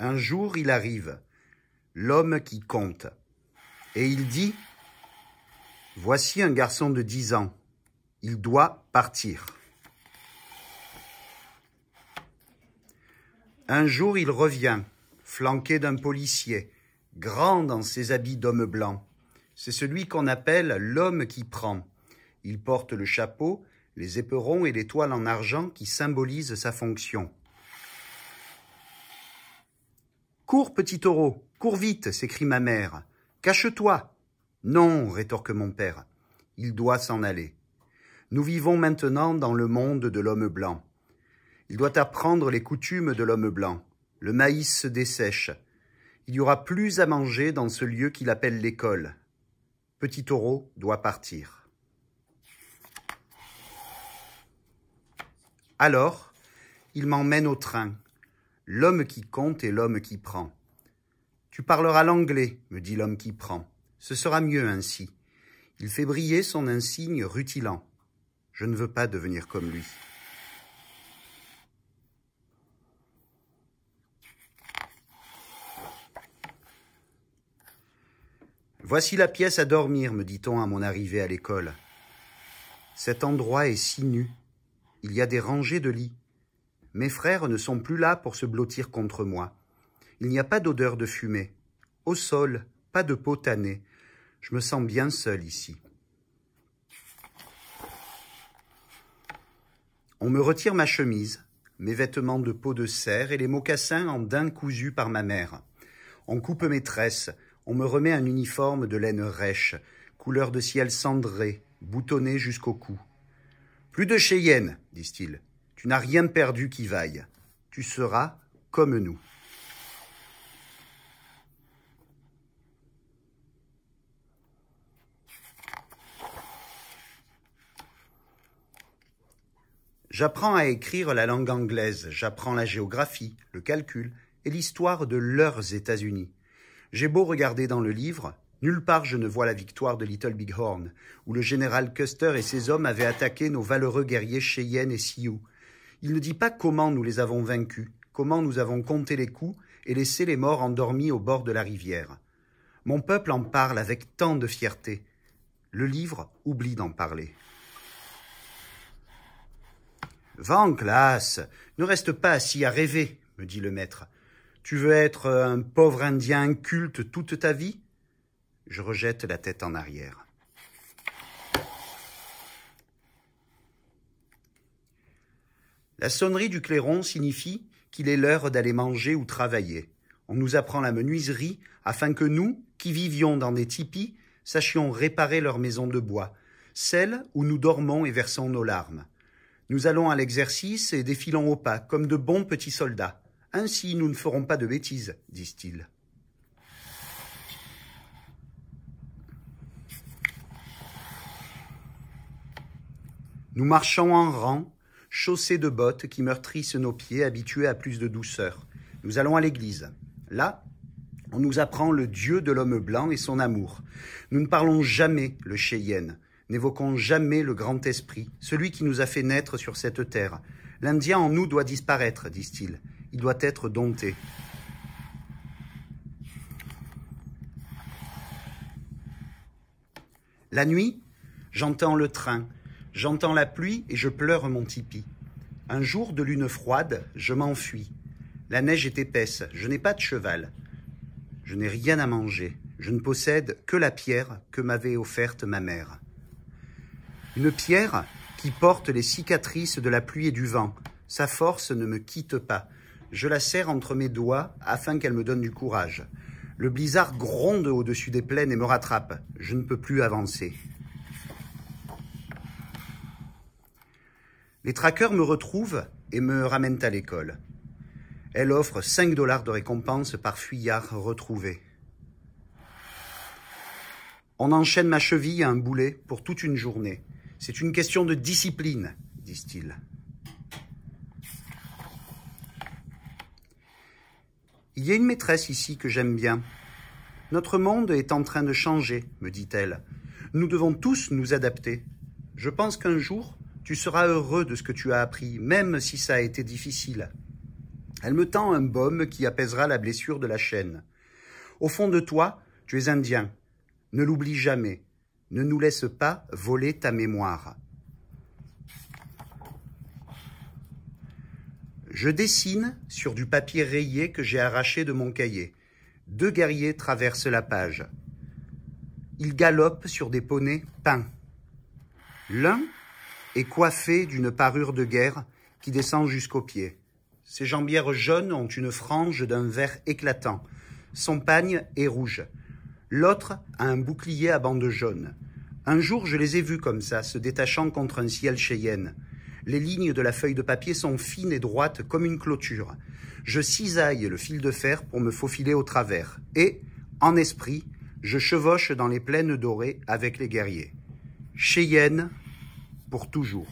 Un jour il arrive, l'homme qui compte, et il dit, Voici un garçon de dix ans, il doit partir. Un jour il revient, flanqué d'un policier, grand dans ses habits d'homme blanc. C'est celui qu'on appelle l'homme qui prend. Il porte le chapeau, les éperons et toiles en argent qui symbolisent sa fonction. Cours, petit taureau, cours vite, s'écrie ma mère. Cache-toi. Non, rétorque mon père. Il doit s'en aller. Nous vivons maintenant dans le monde de l'homme blanc. Il doit apprendre les coutumes de l'homme blanc. Le maïs se dessèche. Il y aura plus à manger dans ce lieu qu'il appelle l'école. Petit taureau doit partir. Alors, il m'emmène au train. L'homme qui compte est l'homme qui prend. Tu parleras l'anglais, me dit l'homme qui prend. Ce sera mieux ainsi. Il fait briller son insigne rutilant. Je ne veux pas devenir comme lui. Voici la pièce à dormir, me dit-on à mon arrivée à l'école. Cet endroit est si nu. Il y a des rangées de lits. Mes frères ne sont plus là pour se blottir contre moi. Il n'y a pas d'odeur de fumée. Au sol, pas de peau tannée. Je me sens bien seul ici. On me retire ma chemise, mes vêtements de peau de cerf et les mocassins en daim cousus par ma mère. On coupe mes tresses, on me remet un uniforme de laine rêche, couleur de ciel cendré, boutonné jusqu'au cou. Plus de Cheyenne, disent-ils. Tu n'as rien perdu qui vaille. Tu seras comme nous. J'apprends à écrire la langue anglaise, j'apprends la géographie, le calcul et l'histoire de leurs États-Unis. J'ai beau regarder dans le livre, nulle part je ne vois la victoire de Little Bighorn, où le général Custer et ses hommes avaient attaqué nos valeureux guerriers Cheyenne et Sioux, il ne dit pas comment nous les avons vaincus, comment nous avons compté les coups et laissé les morts endormis au bord de la rivière. Mon peuple en parle avec tant de fierté. Le livre oublie d'en parler. Va en classe, ne reste pas assis à rêver, me dit le maître. Tu veux être un pauvre indien culte toute ta vie Je rejette la tête en arrière. La sonnerie du clairon signifie qu'il est l'heure d'aller manger ou travailler. On nous apprend la menuiserie afin que nous, qui vivions dans des tipis, sachions réparer leurs maisons de bois, celles où nous dormons et versons nos larmes. Nous allons à l'exercice et défilons au pas, comme de bons petits soldats. Ainsi nous ne ferons pas de bêtises, disent-ils. Nous marchons en rang, chaussés de bottes qui meurtrissent nos pieds habitués à plus de douceur. Nous allons à l'église. Là, on nous apprend le Dieu de l'homme blanc et son amour. Nous ne parlons jamais le Cheyenne, n'évoquons jamais le Grand Esprit, celui qui nous a fait naître sur cette terre. L'Indien en nous doit disparaître, disent-ils. Il doit être dompté. La nuit, j'entends le train, J'entends la pluie et je pleure mon tipi. Un jour de lune froide, je m'enfuis. La neige est épaisse, je n'ai pas de cheval. Je n'ai rien à manger, je ne possède que la pierre que m'avait offerte ma mère. Une pierre qui porte les cicatrices de la pluie et du vent. Sa force ne me quitte pas. Je la serre entre mes doigts afin qu'elle me donne du courage. Le blizzard gronde au-dessus des plaines et me rattrape. Je ne peux plus avancer. Les traqueurs me retrouvent et me ramènent à l'école. Elle offre 5 dollars de récompense par fuyard retrouvé. On enchaîne ma cheville à un boulet pour toute une journée. C'est une question de discipline, disent-ils. Il y a une maîtresse ici que j'aime bien. Notre monde est en train de changer, me dit-elle. Nous devons tous nous adapter. Je pense qu'un jour, tu seras heureux de ce que tu as appris, même si ça a été difficile. Elle me tend un baume qui apaisera la blessure de la chaîne. Au fond de toi, tu es indien. Ne l'oublie jamais. Ne nous laisse pas voler ta mémoire. Je dessine sur du papier rayé que j'ai arraché de mon cahier. Deux guerriers traversent la page. Ils galopent sur des poneys peints. L'un est coiffé d'une parure de guerre qui descend jusqu'aux pieds. Ses jambières jaunes ont une frange d'un vert éclatant. Son pagne est rouge. L'autre a un bouclier à bandes jaunes. Un jour, je les ai vus comme ça, se détachant contre un ciel cheyenne. Les lignes de la feuille de papier sont fines et droites comme une clôture. Je cisaille le fil de fer pour me faufiler au travers. Et, en esprit, je chevauche dans les plaines dorées avec les guerriers. Cheyenne, pour toujours